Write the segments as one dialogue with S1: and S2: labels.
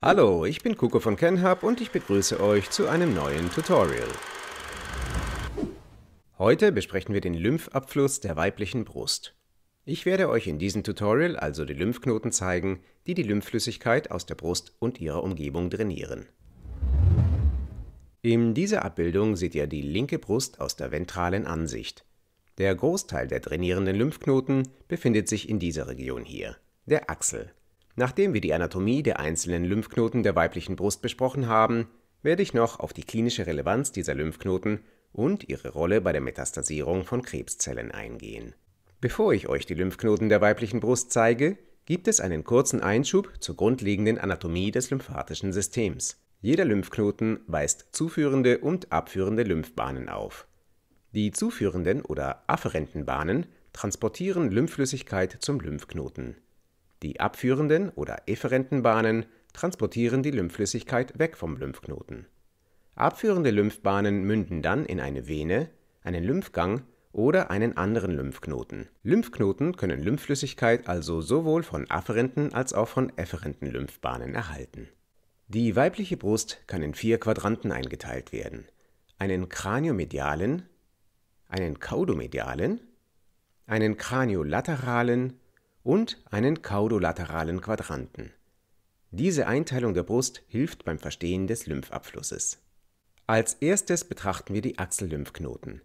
S1: Hallo, ich bin Kuko von Kenhub und ich begrüße euch zu einem neuen Tutorial. Heute besprechen wir den Lymphabfluss der weiblichen Brust. Ich werde euch in diesem Tutorial also die Lymphknoten zeigen, die die Lymphflüssigkeit aus der Brust und ihrer Umgebung drainieren. In dieser Abbildung seht ihr die linke Brust aus der ventralen Ansicht. Der Großteil der drainierenden Lymphknoten befindet sich in dieser Region hier, der Achsel. Nachdem wir die Anatomie der einzelnen Lymphknoten der weiblichen Brust besprochen haben, werde ich noch auf die klinische Relevanz dieser Lymphknoten und ihre Rolle bei der Metastasierung von Krebszellen eingehen. Bevor ich euch die Lymphknoten der weiblichen Brust zeige, gibt es einen kurzen Einschub zur grundlegenden Anatomie des lymphatischen Systems. Jeder Lymphknoten weist zuführende und abführende Lymphbahnen auf. Die zuführenden oder afferenten Bahnen transportieren Lymphflüssigkeit zum Lymphknoten. Die abführenden oder efferenten Bahnen transportieren die Lymphflüssigkeit weg vom Lymphknoten. Abführende Lymphbahnen münden dann in eine Vene, einen Lymphgang oder einen anderen Lymphknoten. Lymphknoten können Lymphflüssigkeit also sowohl von afferenten als auch von efferenten Lymphbahnen erhalten. Die weibliche Brust kann in vier Quadranten eingeteilt werden. Einen kraniomedialen, einen kaudomedialen, einen kraniolateralen und einen caudolateralen Quadranten. Diese Einteilung der Brust hilft beim Verstehen des Lymphabflusses. Als erstes betrachten wir die Achsellymphknoten.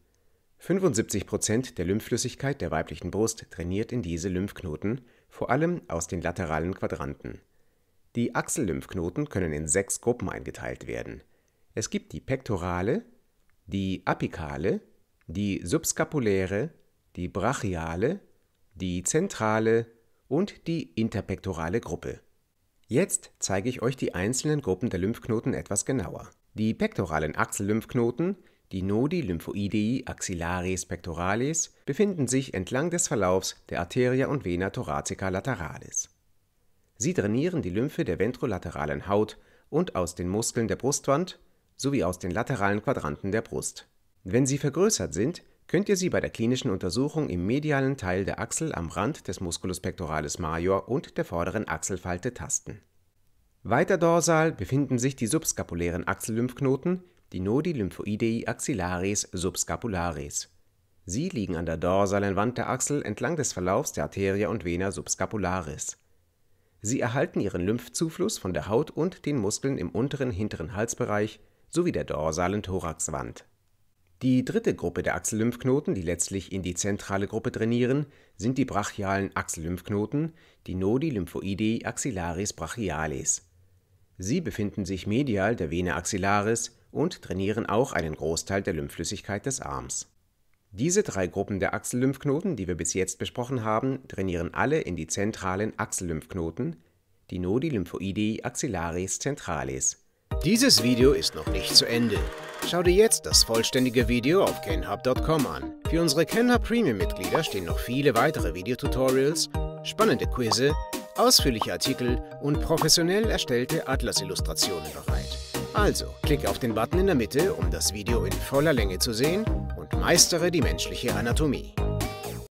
S1: 75% der Lymphflüssigkeit der weiblichen Brust trainiert in diese Lymphknoten, vor allem aus den lateralen Quadranten. Die Achsellymphknoten können in sechs Gruppen eingeteilt werden. Es gibt die pektorale, die apikale, die subskapuläre, die brachiale die zentrale und die interpektorale Gruppe. Jetzt zeige ich euch die einzelnen Gruppen der Lymphknoten etwas genauer. Die pektoralen Achsellymphknoten, die Nodi lymphoidei axillaris pectoralis, befinden sich entlang des Verlaufs der Arteria und Vena thoracica lateralis. Sie drainieren die Lymphe der ventrolateralen Haut und aus den Muskeln der Brustwand sowie aus den lateralen Quadranten der Brust. Wenn sie vergrößert sind, könnt ihr sie bei der klinischen Untersuchung im medialen Teil der Achsel am Rand des Musculus pectoralis major und der vorderen Achselfalte tasten. Weiter dorsal befinden sich die subskapulären Achsellymphknoten, die Nodi lymphoidei axillaris subscapularis. Sie liegen an der dorsalen Wand der Achsel entlang des Verlaufs der Arteria und Vena subscapularis. Sie erhalten ihren Lymphzufluss von der Haut und den Muskeln im unteren hinteren Halsbereich sowie der dorsalen Thoraxwand die dritte Gruppe der Achsellymphknoten, die letztlich in die zentrale Gruppe trainieren, sind die brachialen Achsellymphknoten, die Nodi lymphoidei axillaris brachialis. Sie befinden sich medial der Vene axillaris und trainieren auch einen Großteil der Lymphflüssigkeit des Arms. Diese drei Gruppen der Achsellymphknoten, die wir bis jetzt besprochen haben, trainieren alle in die zentralen Achsellymphknoten, die Nodi lymphoidei axillaris centralis. Dieses Video ist noch nicht zu Ende. Schau dir jetzt das vollständige Video auf kenhub.com an. Für unsere Kenhub Premium-Mitglieder stehen noch viele weitere Videotutorials, spannende Quizze, ausführliche Artikel und professionell erstellte Atlas-Illustrationen bereit. Also, klicke auf den Button in der Mitte, um das Video in voller Länge zu sehen und meistere die menschliche Anatomie.